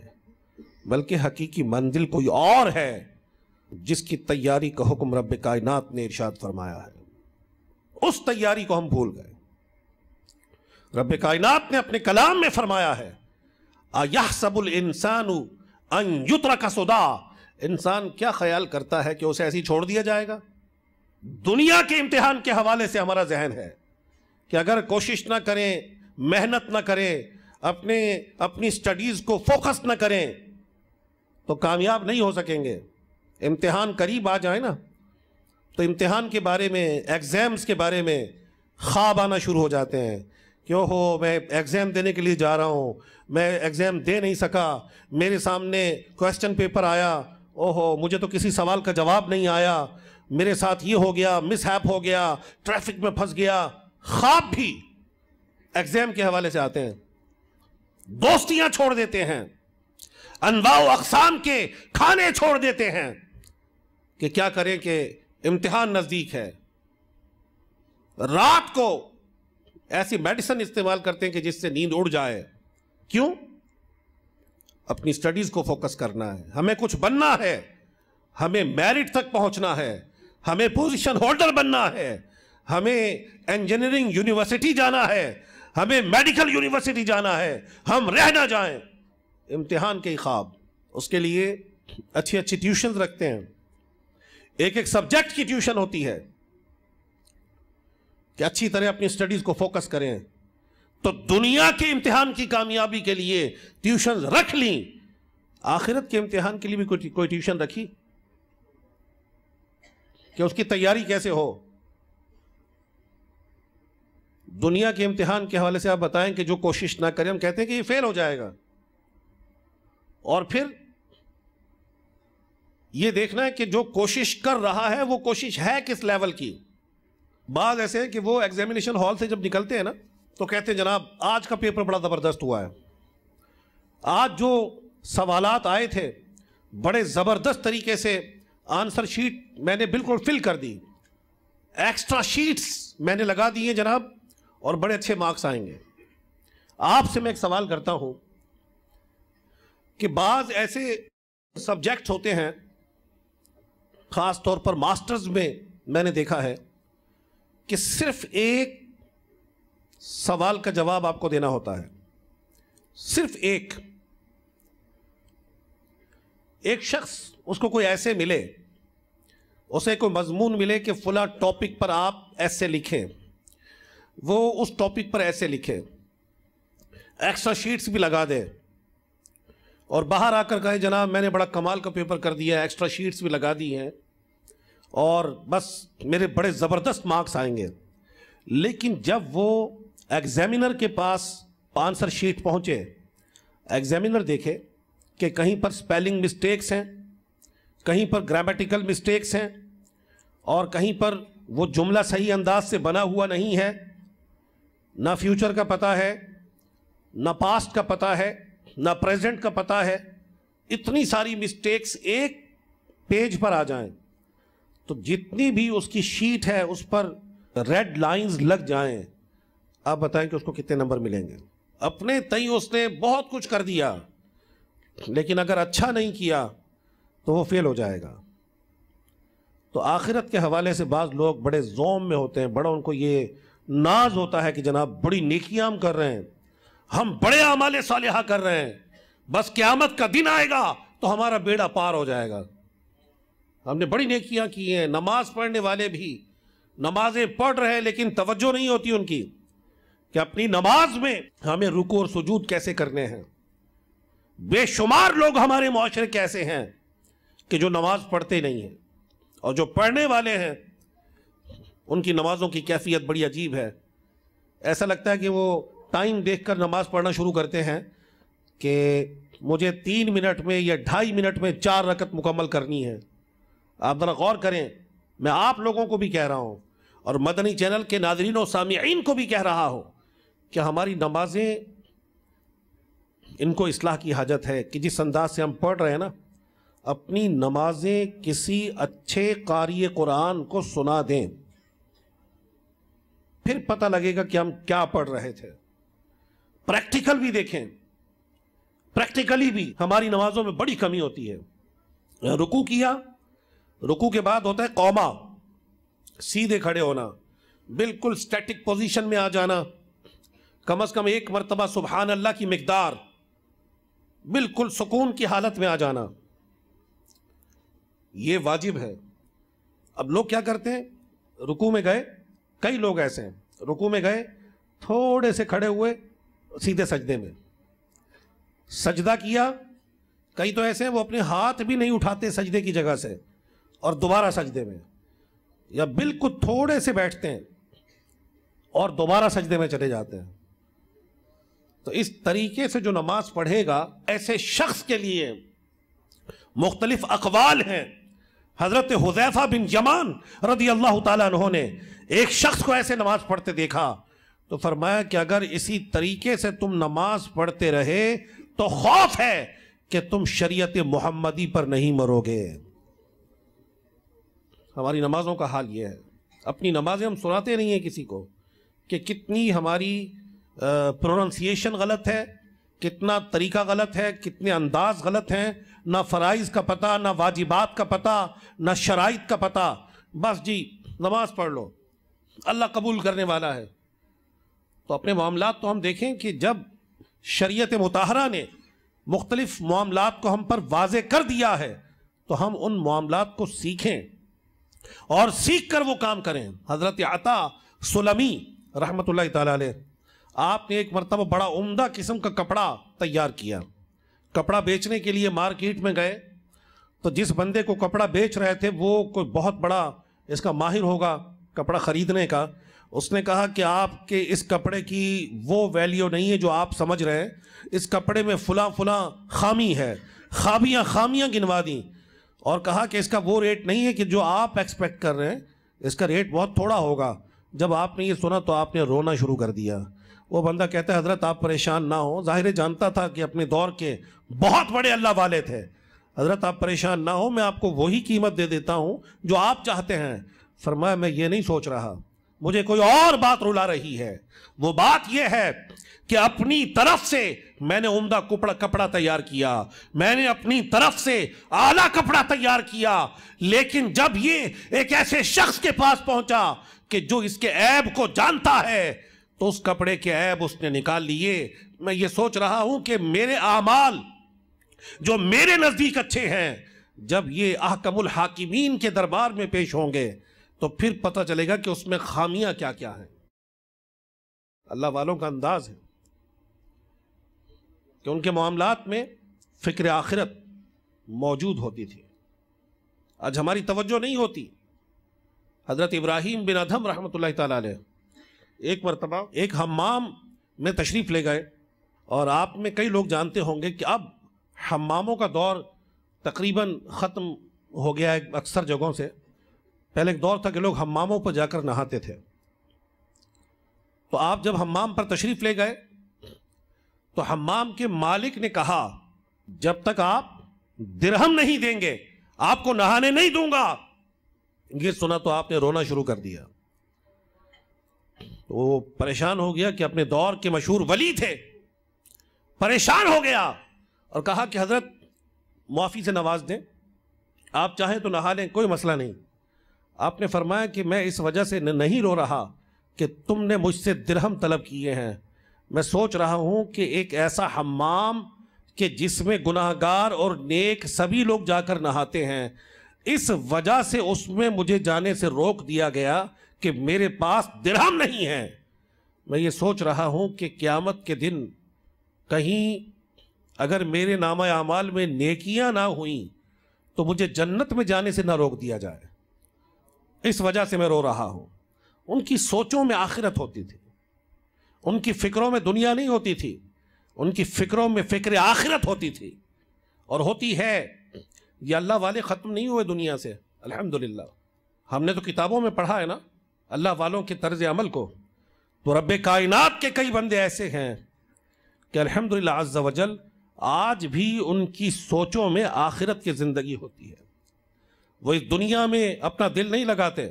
बल्कि हकीकी मंजिल कोई और है जिसकी तैयारी का हुक्म रब कायनात ने इर्शाद फरमाया है उस तैयारी को हम भूल गए रब कायनात ने अपने कलाम में फरमाया है आया सबुल इंसान का सुदा इंसान क्या ख्याल करता है कि उसे ऐसी छोड़ दिया जाएगा दुनिया के इम्तिहान के हवाले से हमारा जहन है कि अगर कोशिश ना करें मेहनत ना करें अपने अपनी स्टडीज़ को फोकस ना करें तो कामयाब नहीं हो सकेंगे इम्तिहान करीब आ जाए ना तो इम्तिहान के बारे में एग्ज़ाम्स के बारे में ख्वाब आना शुरू हो जाते हैं क्यों हो मैं एग्ज़ाम देने के लिए जा रहा हूँ मैं एग्ज़ाम दे नहीं सका मेरे सामने क्वेश्चन पेपर आया ओहो मुझे तो किसी सवाल का जवाब नहीं आया मेरे साथ ये हो गया मिसहैप हो गया ट्रैफिक में फंस गया खाब भी एग्जाम के हवाले से आते हैं दोस्तियां छोड़ देते हैं अनवाओ अकसाम के खाने छोड़ देते हैं कि क्या करें कि इम्तिहान नज़दीक है रात को ऐसी मेडिसिन इस्तेमाल करते हैं कि जिससे नींद उड़ जाए क्यों अपनी स्टडीज़ को फोकस करना है हमें कुछ बनना है हमें मेरिट तक पहुंचना है हमें पोजीशन होल्डर बनना है हमें इंजीनियरिंग यूनिवर्सिटी जाना है हमें मेडिकल यूनिवर्सिटी जाना है हम रह ना जाएं इम्तिहान के ख्वाब उसके लिए अच्छी अच्छी ट्यूशन रखते हैं एक एक सब्जेक्ट की ट्यूशन होती है कि अच्छी तरह अपनी स्टडीज़ को फोकस करें तो दुनिया के इम्तिहान की कामयाबी के लिए ट्यूशन रख ली आखिरत के इम्तिहान के लिए भी कोई कोई ट्यूशन रखी कि उसकी तैयारी कैसे हो दुनिया के इम्तिहान के हवाले से आप बताएं कि जो कोशिश ना करें हम कहते हैं कि ये फेल हो जाएगा और फिर ये देखना है कि जो कोशिश कर रहा है वो कोशिश है किस लेवल की बात ऐसे है कि वो एग्जामिनेशन हॉल से जब निकलते हैं ना तो कहते हैं जनाब आज का पेपर बड़ा ज़बरदस्त हुआ है आज जो सवाल आए थे बड़े ज़बरदस्त तरीके से आंसर शीट मैंने बिल्कुल फिल कर दी एक्स्ट्रा शीट्स मैंने लगा दी हैं जनाब और बड़े अच्छे मार्क्स आएंगे आपसे मैं एक सवाल करता हूं कि बाज ऐसे सब्जेक्ट होते हैं ख़ास तौर पर मास्टर्स में मैंने देखा है कि सिर्फ एक सवाल का जवाब आपको देना होता है सिर्फ एक एक शख्स उसको कोई ऐसे मिले उसे कोई मजमून मिले कि फुला टॉपिक पर आप ऐसे लिखें वो उस टॉपिक पर ऐसे लिखें एक्स्ट्रा शीट्स भी लगा दें और बाहर आकर कहे जनाब मैंने बड़ा कमाल का पेपर कर दिया एक्स्ट्रा शीट्स भी लगा दी हैं और बस मेरे बड़े ज़बरदस्त मार्क्स आएंगे लेकिन जब वो एग्जामिनर के पास आंसर शीट पहुंचे एग्जामिनर देखे कि कहीं पर स्पेलिंग मिस्टेक्स हैं कहीं पर ग्रामेटिकल मिस्टेक्स हैं और कहीं पर वो जुमला सही अंदाज से बना हुआ नहीं है ना फ्यूचर का पता है ना पास्ट का पता है ना प्रेजेंट का पता है इतनी सारी मिस्टेक्स एक पेज पर आ जाएं तो जितनी भी उसकी शीट है उस पर रेड लाइंस लग जाएं आप बताएं कि उसको कितने नंबर मिलेंगे अपने तई उसने बहुत कुछ कर दिया लेकिन अगर अच्छा नहीं किया तो वो फेल हो जाएगा तो आखिरत के हवाले से बाज़ लोग बड़े जोम में होते हैं बड़ा उनको ये नाज होता है कि जनाब बड़ी नेकियां कर रहे हैं हम बड़े अमाल सालहा कर रहे हैं बस क़्यामत का दिन आएगा तो हमारा बेड़ा पार हो जाएगा हमने बड़ी नेकियां की हैं नमाज पढ़ने वाले भी नमाजें पढ़ रहे हैं लेकिन तवज्जो नहीं होती उनकी कि अपनी नमाज में हमें रुको और सुजूद कैसे करने हैं बेशुमार लोग हमारे माशरे कैसे हैं कि जो नमाज पढ़ते नहीं हैं और जो पढ़ने वाले हैं उनकी नमाज़ों की कैफियत बड़ी अजीब है ऐसा लगता है कि वो टाइम देखकर नमाज़ पढ़ना शुरू करते हैं कि मुझे तीन मिनट में या ढाई मिनट में चार रकत मुकम्मल करनी है आप ज़रा गौर करें मैं आप लोगों को भी कह रहा हूँ और मदनी चैनल के नाजरीन और सामीन को भी कह रहा हूँ कि हमारी नमाजें इनको इसलाह की हाजत है कि जिस अंदाज से हम पढ़ रहे हैं ना अपनी नमाजें किसी अच्छे कारी कुरान को सुना दें फिर पता लगेगा कि हम क्या पढ़ रहे थे प्रैक्टिकल भी देखें प्रैक्टिकली भी हमारी नमाजों में बड़ी कमी होती है रुकू किया रुकू के बाद होता है कौमा सीधे खड़े होना बिल्कुल स्टैटिक पोजीशन में आ जाना कम अज़ कम एक मरतबा सुबहान अल्लाह की मकदार बिल्कुल सुकून की हालत में आ जाना ये वाजिब है अब लोग क्या करते हैं रुकू में गए कई लोग ऐसे हैं रुकू में गए थोड़े से खड़े हुए सीधे सजदे में सजदा किया कई तो ऐसे हैं वो अपने हाथ भी नहीं उठाते सजदे की जगह से और दोबारा सजदे में या बिल्कुल थोड़े से बैठते हैं और दोबारा सजदे में चले जाते हैं तो इस तरीके से जो नमाज पढ़ेगा ऐसे शख्स के लिए मुख्तलिफ अकवाल हैं हज़रत हुजैफा बिन जमान रदी अल्लाह तहों ने एक शख्स को ऐसे नमाज पढ़ते देखा तो फरमाया कि अगर इसी तरीके से तुम नमाज पढ़ते रहे तो खौफ है कि तुम शरीयत मोहम्मदी पर नहीं मरोगे हमारी नमाजों का हाल यह है अपनी नमाजें हम सुनाते नहीं हैं किसी को कि कितनी हमारी प्रोनाउंसिएशन गलत है कितना तरीका गलत है कितने अंदाज गलत हैं ना फ़राइज़ का पता ना वाजिबात का पता ना शराइ का पता बस जी नमाज पढ़ लो अल्लाह कबूल करने वाला है तो अपने मामला तो हम देखें कि जब शरीत मतहरा ने मुख्तलफ मामला को हम पर वाज कर दिया है तो हम उन मामला को सीखें और सीख कर वो काम करें हज़रत आता सुलमी रहमत ला आपने एक मरतबा बड़ा उम्दा किस्म का कपड़ा तैयार किया कपड़ा बेचने के लिए मार्केट में गए तो जिस बंदे को कपड़ा बेच रहे थे वो कोई बहुत बड़ा इसका माहिर होगा कपड़ा ख़रीदने का उसने कहा कि आपके इस कपड़े की वो वैल्यू नहीं है जो आप समझ रहे हैं इस कपड़े में फुला फुला खामी है खामियाँ खामियाँ गिनवा दी और कहा कि इसका वो रेट नहीं है कि जो आप एक्सपेक्ट कर रहे हैं इसका रेट बहुत थोड़ा होगा जब आपने ये सुना तो आपने रोना शुरू कर दिया वो बंदा कहता है हजरत आप परेशान ना हो ज़ाहिर जानता था कि अपने दौर के बहुत बड़े अल्लाह वाले थे हजरत आप परेशान ना हो मैं आपको वही कीमत दे देता हूँ जो आप चाहते हैं फरमाया मैं ये नहीं सोच रहा मुझे कोई और बात रुला रही है वो बात यह है कि अपनी तरफ से मैंने उम्दा कपड़ा कपड़ा तैयार किया मैंने अपनी तरफ से आला कपड़ा तैयार किया लेकिन जब ये एक ऐसे शख्स के पास पहुंचा कि जो इसके ऐब को जानता है तो उस कपड़े के ऐब उसने निकाल लिए मैं ये सोच रहा हूं कि मेरे आमाल जो मेरे नज़दीक अच्छे हैं जब ये अहकमुल हाकिमीन के दरबार में पेश होंगे तो फिर पता चलेगा कि उसमें खामियां क्या क्या हैं अल्लाह वालों का अंदाज है कि उनके मामलात में फ़िक्र आखिरत मौजूद होती थी आज हमारी तवज्जो नहीं होती हज़रत इब्राहिम बिन अधम रहमत ला एक मरतबा एक हमाम में तशरीफ़ ले गए और आप में कई लोग जानते होंगे कि अब हमामों का दौर तकरीबन ख़त्म हो गया है अक्सर जगहों से पहले एक दौर था कि लोग हमामों पर जाकर नहाते थे तो आप जब हमाम पर तशरीफ़ ले गए तो हमाम के मालिक ने कहा जब तक आप दिरहम नहीं देंगे आपको नहाने नहीं दूंगा ये सुना तो आपने रोना शुरू कर दिया तो वो परेशान हो गया कि अपने दौर के मशहूर वली थे परेशान हो गया और कहा कि हज़रत मुआफ़ी से नवाज दें आप चाहें तो नहा लें कोई मसला नहीं आपने फरमाया कि मैं इस वजह से नहीं रो रहा कि तुमने मुझसे दिरहम तलब किए हैं मैं सोच रहा हूँ कि एक ऐसा हमाम के जिसमें गुनाहगार और नेक सभी लोग जाकर नहाते हैं इस वजह से उसमें मुझे जाने से रोक दिया गया कि मेरे पास दिरहम नहीं है मैं ये सोच रहा हूं कि क़्यामत के दिन कहीं अगर मेरे नामा अमाल में नेकियां ना हुई तो मुझे जन्नत में जाने से ना रोक दिया जाए इस वजह से मैं रो रहा हूं उनकी सोचों में आखिरत होती थी उनकी फ़िक्रों में दुनिया नहीं होती थी उनकी फ़िक्रों में फ़िक्र आखिरत होती थी और होती है ये अल्लाह वाले ख़त्म नहीं हुए दुनिया से अल्हम्दुलिल्लाह हमने तो किताबों में पढ़ा है ना अल्लाह वालों के तर्ज अमल को तो रब कायनात के कई बंदे ऐसे हैं कि अलहमदिल्ला अज्जा वजल आज भी उनकी सोचों में आखिरत की ज़िंदगी होती है वो इस दुनिया में अपना दिल नहीं लगाते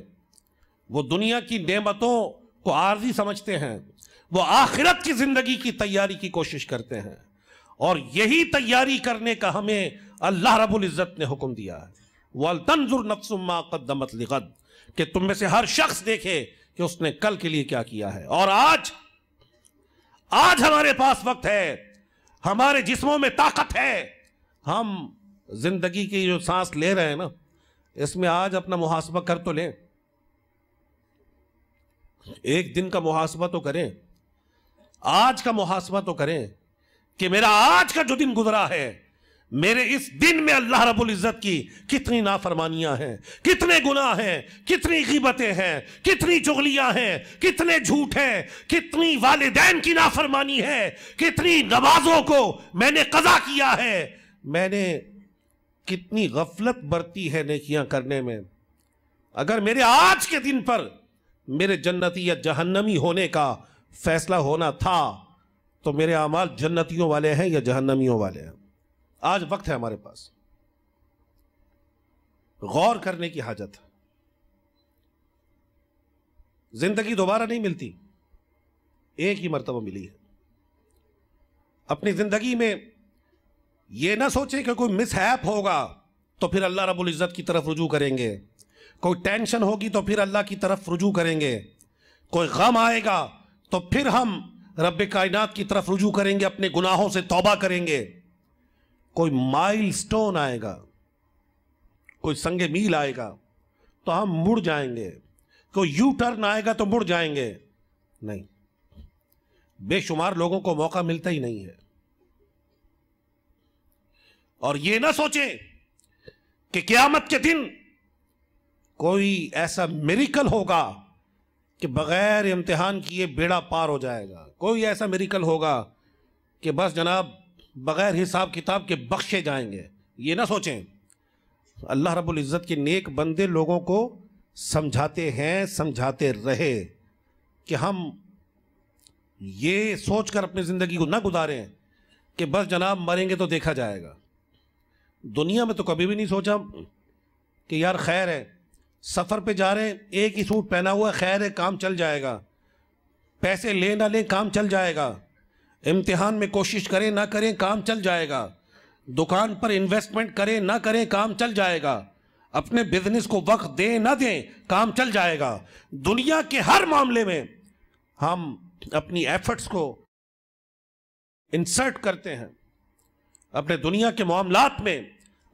वो दुनिया की नेमतों को आर्जी समझते हैं वो आखिरत की ज़िंदगी की तैयारी की कोशिश करते हैं और यही तैयारी करने का हमें अल्लाह रबुल्ज़त ने हुक्म दिया है तंजुर नफसुमा कदमत लिखद कि तुम में से हर शख्स देखे कि उसने कल के लिए क्या किया है और आज आज हमारे पास वक्त है हमारे जिस्मों में ताकत है हम जिंदगी की जो सांस ले रहे हैं ना इसमें आज अपना मुहासबा कर तो लें एक दिन का मुहासबा तो करें आज का मुहासबा तो करें कि मेरा आज का जो दिन गुजरा है मेरे इस दिन में अल्लाह रब्बुल इज़्ज़त की कितनी नाफरमानियां हैं कितने गुनाह हैं कितनी गिबतें हैं कितनी चुगलियां हैं कितने झूठ हैं कितनी वालदेन की नाफरमानी है कितनी नमाजों को मैंने कज़ा किया है मैंने कितनी गफलत बरती है नेकियां करने में अगर मेरे आज के दिन पर मेरे जन्नती या जहन्नमी होने का फैसला होना था तो मेरे अमाल जन्नतियों वाले हैं या जहन्नमियों वाले हैं आज वक्त है हमारे पास गौर करने की हाजत जिंदगी दोबारा नहीं मिलती एक ही मरतबा मिली है अपनी जिंदगी में ये ना सोचे कि कोई मिसहैप होगा तो फिर अल्लाह रब्बुल इज़्ज़त की तरफ रुजू करेंगे कोई टेंशन होगी तो फिर अल्लाह की तरफ रुजू करेंगे कोई गम आएगा तो फिर हम रब कायनात की तरफ रुजू करेंगे अपने गुनाहों से तौबा करेंगे कोई माइलस्टोन आएगा कोई संगे मील आएगा तो हम मुड़ जाएंगे कोई यू टर्न आएगा तो मुड़ जाएंगे नहीं बेशुमार लोगों को मौका मिलता ही नहीं है और ये ना सोचे कि क्यामत के दिन कोई ऐसा मेरिकल होगा कि बगैर इम्तिहान किए बेड़ा पार हो जाएगा कोई ऐसा मेरिकल होगा कि बस जनाब बग़ैर हिसाब किताब के बख्शे जाएंगे ये ना सोचें अल्लाह रब्बुल इज़्ज़त के नेक बंदे लोगों को समझाते हैं समझाते रहे कि हम ये सोच कर अपनी ज़िंदगी को ना गुजारें कि बस जनाब मरेंगे तो देखा जाएगा दुनिया में तो कभी भी नहीं सोचा कि यार खैर है सफ़र पे जा रहे हैं एक ही सूट पहना हुआ खैर है काम चल जाएगा पैसे ले ना लें काम चल जाएगा इम्तिहान में कोशिश करें ना करें काम चल जाएगा दुकान पर इन्वेस्टमेंट करें ना करें काम चल जाएगा अपने बिजनेस को वक्त दें ना दें काम चल जाएगा दुनिया के हर मामले में हम अपनी एफर्ट्स को इंसर्ट करते हैं अपने दुनिया के मामलात में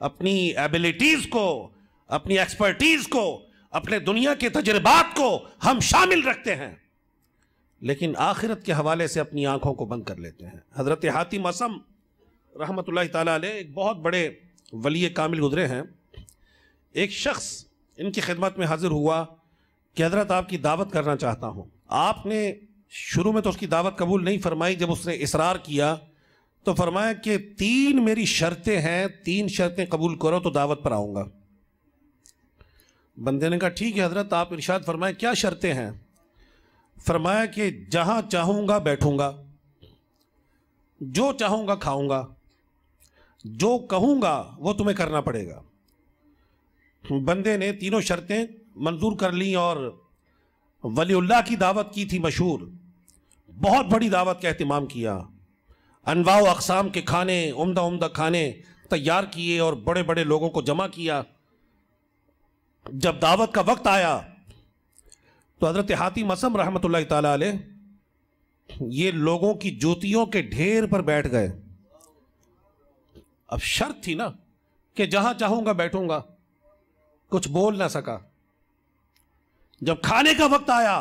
अपनी एबिलिटीज़ को अपनी एक्सपर्टीज़ को अपने दुनिया के तजर्बात को हम शामिल रखते हैं लेकिन आखिरत के हवाले से अपनी आँखों को बंद कर लेते हैं हज़रत हाथी मौसम रहमत ताला एक बहुत बड़े वली कामिल गुजरे हैं एक शख्स इनकी खिदमत में हाजिर हुआ कि हज़रत आपकी दावत करना चाहता हूँ आपने शुरू में तो उसकी दावत कबूल नहीं फरमाई जब उसने इसरार किया तो फरमाया कि तीन मेरी शर्तें हैं तीन शर्तें कबूल करो तो दावत पर आऊँगा बंदे ने कहा ठीक है हज़रत आप इर्शाद फरमाए क्या शर्तें हैं फरमाया कि जहां चाहूंगा बैठूंगा जो चाहूंगा खाऊंगा जो कहूंगा वो तुम्हें करना पड़ेगा बंदे ने तीनों शर्तें मंजूर कर ली और वलीउल्लाह की दावत की थी मशहूर बहुत बड़ी दावत का अहतमाम किया अनवा अकसाम के खाने उम्दा उम्दा खाने तैयार किए और बड़े बड़े लोगों को जमा किया जब दावत का वक्त आया तो हज़रत हातिम असम रहमत ला ये लोगों की ज्योतियों के ढेर पर बैठ गए अब शर्त थी ना कि जहां चाहूंगा बैठूंगा कुछ बोल ना सका जब खाने का वक्त आया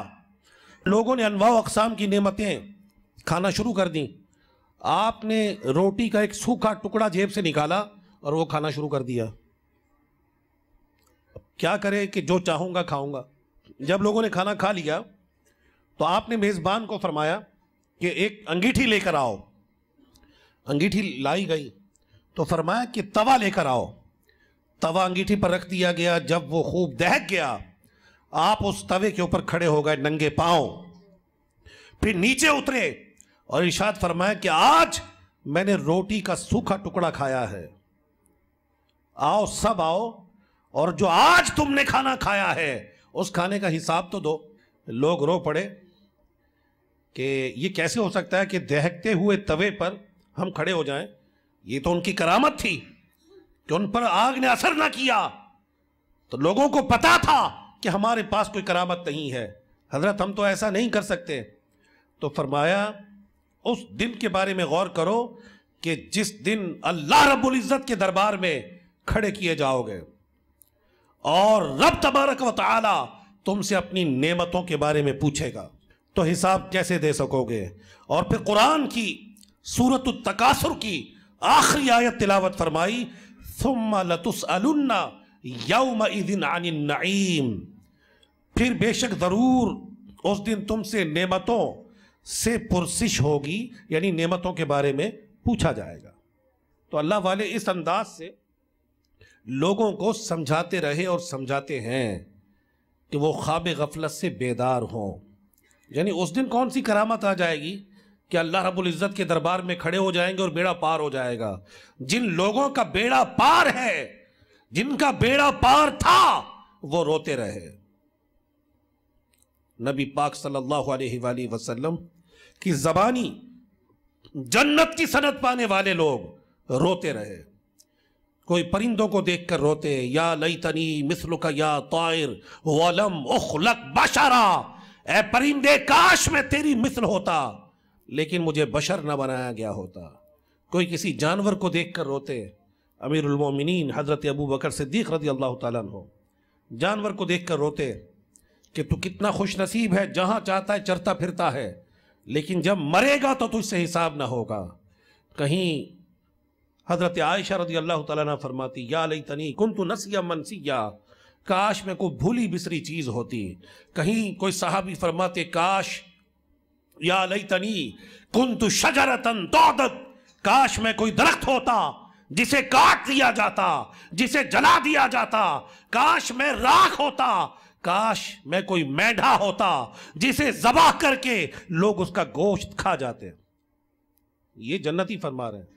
लोगों ने अनवा अकसाम की नेमतें खाना शुरू कर दी आपने रोटी का एक सूखा टुकड़ा जेब से निकाला और वो खाना शुरू कर दिया क्या करे कि जो चाहूंगा खाऊंगा जब लोगों ने खाना खा लिया तो आपने मेज़बान को फरमाया कि एक अंगीठी लेकर आओ अंगीठी लाई गई तो फरमाया कि तवा लेकर आओ तवा अंगीठी पर रख दिया गया जब वो खूब दहक गया आप उस तवे के ऊपर खड़े हो गए नंगे पांव फिर नीचे उतरे और इशाद फरमाया कि आज मैंने रोटी का सूखा टुकड़ा खाया है आओ सब आओ और जो आज तुमने खाना खाया है उस खाने का हिसाब तो दो लोग रो पड़े कि ये कैसे हो सकता है कि दहकते हुए तवे पर हम खड़े हो जाएं ये तो उनकी करामत थी कि उन पर आग ने असर ना किया तो लोगों को पता था कि हमारे पास कोई करामत नहीं है हजरत हम तो ऐसा नहीं कर सकते तो फरमाया उस दिन के बारे में गौर करो कि जिस दिन अल्लाह रब्बुल इज़्ज़त के दरबार में खड़े किए जाओगे और रब तबारक व ताला तुमसे अपनी नेमतों के बारे में पूछेगा तो हिसाब कैसे दे सकोगे और फिर कुरान की सूरत तकासुर की आखिरी आयत तिलावत फरमाई लतुसअलुन्ना यौम नईम फिर बेशक ज़रूर उस दिन तुमसे नेमतों से पुरसिश होगी यानी नेमतों के बारे में पूछा जाएगा तो अल्लाह वाले इस अंदाज से लोगों को समझाते रहे और समझाते हैं कि वो ख्वाब गफलत से बेदार हों यानी उस दिन कौन सी करामत आ जाएगी कि अल्लाह रब्बुल इज़्ज़त के दरबार में खड़े हो जाएंगे और बेड़ा पार हो जाएगा जिन लोगों का बेड़ा पार है जिनका बेड़ा पार था वो रोते रहे नबी पाक सल्लल्लाहु अलैहि वसल्लम की ज़बानी जन्नत की सनत पाने वाले लोग रोते रहे कोई परिंदों को देख कर रोते या लई तनी मिसल का या तायर वलम उखलक बशारा ए परिंदे काश में तेरी मिसल होता लेकिन मुझे बशर न बनाया गया होता कोई किसी जानवर को देख कर रोते अमीरमिन हज़रत अबू बकर सिद्दीक रदी अल्लाह तु जानवर को देख कर रोते कि तू कितना खुश नसीब है जहाँ चाहता है चरता फिरता है लेकिन जब मरेगा तो तुझसे हिसाब ना होगा कहीं हज़रत आयशा रदी अल्लाह तला फरमाती या लई तनी कन तो नसिया मनसिया काश में कोई भूली बिसरी चीज़ होती कहीं कोई साहबी फरमाते काश या लई तनी कन तो शजरतन तोदत काश में कोई दरख्त होता जिसे काट दिया जाता जिसे जला दिया जाता काश में राख होता काश में कोई मैढ़ा होता जिसे जबा करके लोग उसका गोश्त खा जाते ये जन्नती फरमा रहे हैं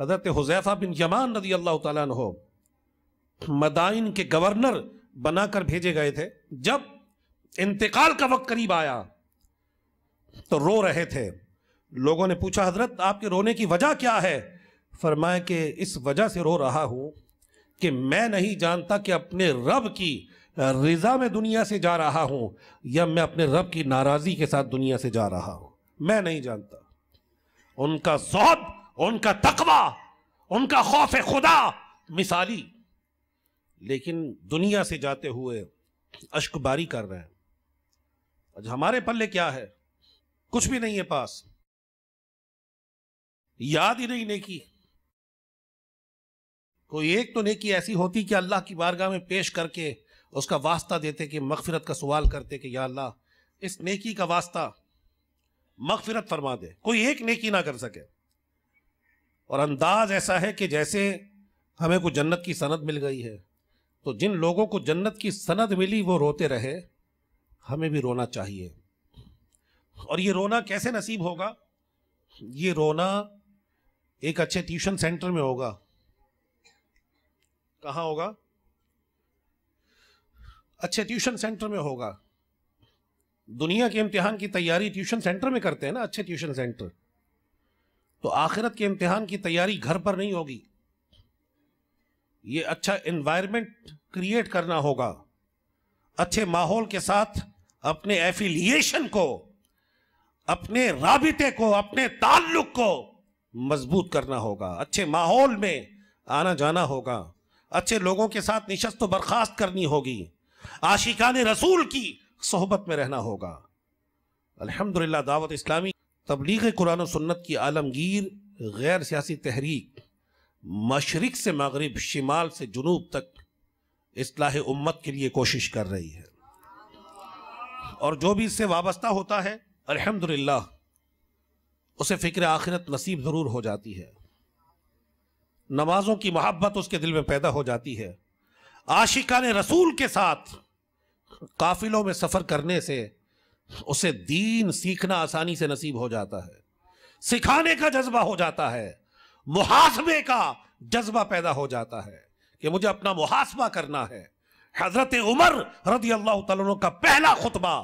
हज़रत हुजैफ़ा बिन यमान रदी अल्लाह तहो मदाइन के गवर्नर बनाकर भेजे गए थे जब इंतकाल का वक्त करीब आया तो रो रहे थे लोगों ने पूछा हजरत आपके रोने की वजह क्या है फरमाया कि इस वजह से रो रहा हूं कि मैं नहीं जानता कि अपने रब की रज़ा में दुनिया से जा रहा हूं या मैं अपने रब की नाराजगी के साथ दुनिया से जा रहा हूं मैं नहीं जानता उनका सौद उनका तकवा उनका खौफ खुदा मिसाली लेकिन दुनिया से जाते हुए अश्कबारी कर रहे हैं आज हमारे पल्ले क्या है कुछ भी नहीं है पास याद ही नहीं नेकी कोई एक तो नेकी ऐसी होती कि अल्लाह की बारगाह में पेश करके उसका वास्ता देते कि मगफिरत का सवाल करते कि या अल्लाह इस नेकी का वास्ता मगफिरत फरमा दे कोई एक नेकी ना कर सके और अंदाज ऐसा है कि जैसे हमें को जन्नत की सनद मिल गई है तो जिन लोगों को जन्नत की सनद मिली वो रोते रहे हमें भी रोना चाहिए और ये रोना कैसे नसीब होगा ये रोना एक अच्छे ट्यूशन सेंटर में होगा कहाँ होगा अच्छे ट्यूशन सेंटर में होगा दुनिया के इम्तिहान की तैयारी ट्यूशन सेंटर में करते हैं ना अच्छे ट्यूशन सेंटर तो आखिरत के इम्तिहान की तैयारी घर पर नहीं होगी ये अच्छा इन्वायरमेंट क्रिएट करना होगा अच्छे माहौल के साथ अपने एफिलिएशन को अपने राबिते को अपने ताल्लुक को मजबूत करना होगा अच्छे माहौल में आना जाना होगा अच्छे लोगों के साथ निशस्त बर्खास्त करनी होगी आशिकान रसूल की सोहबत में रहना होगा अल्हम्दुलिल्लाह दावत इस्लामी तबलीग कुरान सन्नत की आलमगीर गैर सियासी तहरीक मशरक़ से मगरब शिमाल से जुनूब तक असलाह उम्मत के लिए कोशिश कर रही है और जो भी इससे वाबस्ता होता है अलहमदिल्ला उसे फ़िक्र आखिरत नसीब ज़रूर हो जाती है नमाजों की मोहब्बत उसके दिल में पैदा हो जाती है आशिका ने रसूल के साथ काफिलों में सफ़र करने से उसे दीन सीखना आसानी से नसीब हो जाता है सिखाने का जज्बा हो जाता है मुहासबे का जज्बा पैदा हो जाता है कि मुझे अपना मुहासबा करना है हजरत उमर रदी अल्लाह का पहला खुतबा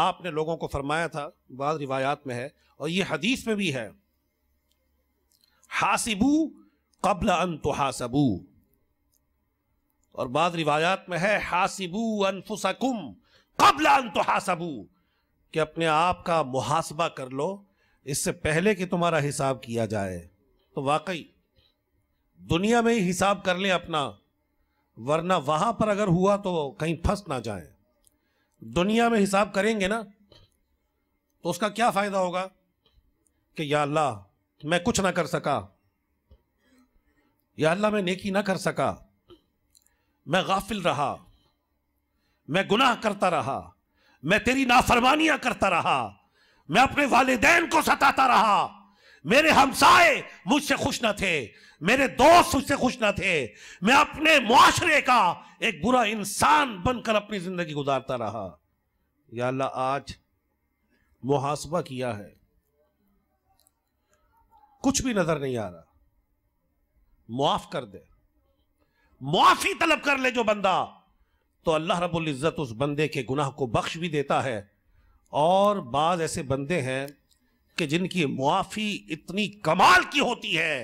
आपने लोगों को फरमाया था बाद रिवायात में है और ये हदीस में भी है हासिबू कबल अन तो हासबू और बाद रिवायात में है हासिबू अनफुसकुम अन तो हासबू कि अपने आप का मुहासबा कर लो इससे पहले कि तुम्हारा हिसाब किया जाए तो वाकई दुनिया में ही हिसाब कर लें अपना वरना वहां पर अगर हुआ तो कहीं फंस ना जाए दुनिया में हिसाब करेंगे ना तो उसका क्या फायदा होगा कि या अल्लाह मैं कुछ ना कर सका या अल्लाह मैं नेकी ना कर सका मैं गाफिल रहा मैं गुनाह करता रहा मैं तेरी नाफरमानियां करता रहा मैं अपने वालदेन को सताता रहा मेरे हमसाए मुझसे खुश न थे मेरे दोस्त मुझसे खुश न थे मैं अपने मुआशरे का एक बुरा इंसान बनकर अपनी जिंदगी गुजारता रहा या अल्लाह आज मुहासबा किया है कुछ भी नजर नहीं आ रहा मुआफ कर दे मुआफी तलब कर ले जो बंदा तो अल्लाह रब्बुल इज़्ज़त उस बंदे के गुनाह को बख्श भी देता है और बाज़ ऐसे बंदे हैं कि जिनकी मुआफ़ी इतनी कमाल की होती है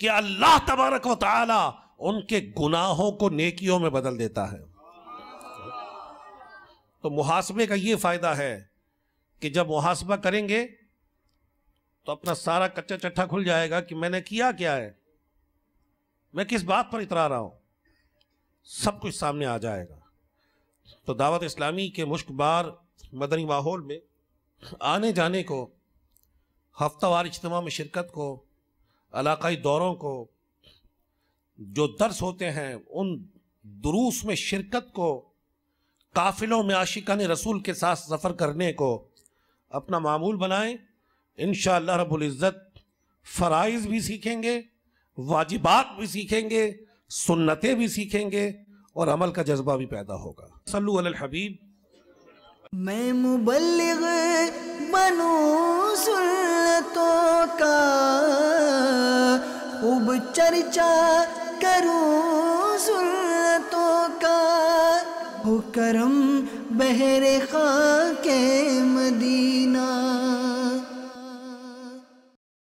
कि अल्लाह तबारक व ताला उनके गुनाहों को नेकियों में बदल देता है तो मुहासबे का ये फ़ायदा है कि जब मुहासबा करेंगे तो अपना सारा कच्चा चट्ठा खुल जाएगा कि मैंने किया क्या है मैं किस बात पर इतरा रहा हूं सब कुछ सामने आ जाएगा तो दावत इस्लामी के मुश्कबार मदनी माहौल में आने जाने को हफ्तावार इज्तम में शिरकत को इलाकई दौरों को जो दर्स होते हैं उन दुरूस में शिरकत को काफिलों में आशिका ने रसूल के साथ सफ़र करने को अपना मामूल बनाएं इन रबुल्ज़त फ़राइज़ भी सीखेंगे वाजिबात भी सीखेंगे सुन्नतें भी सीखेंगे और अमल का जज्बा भी पैदा होगा सल्लु अल हबीब मैं मुबल बनू सुन्नतों का खूब चर्चा का करम बहरे खा के मदीना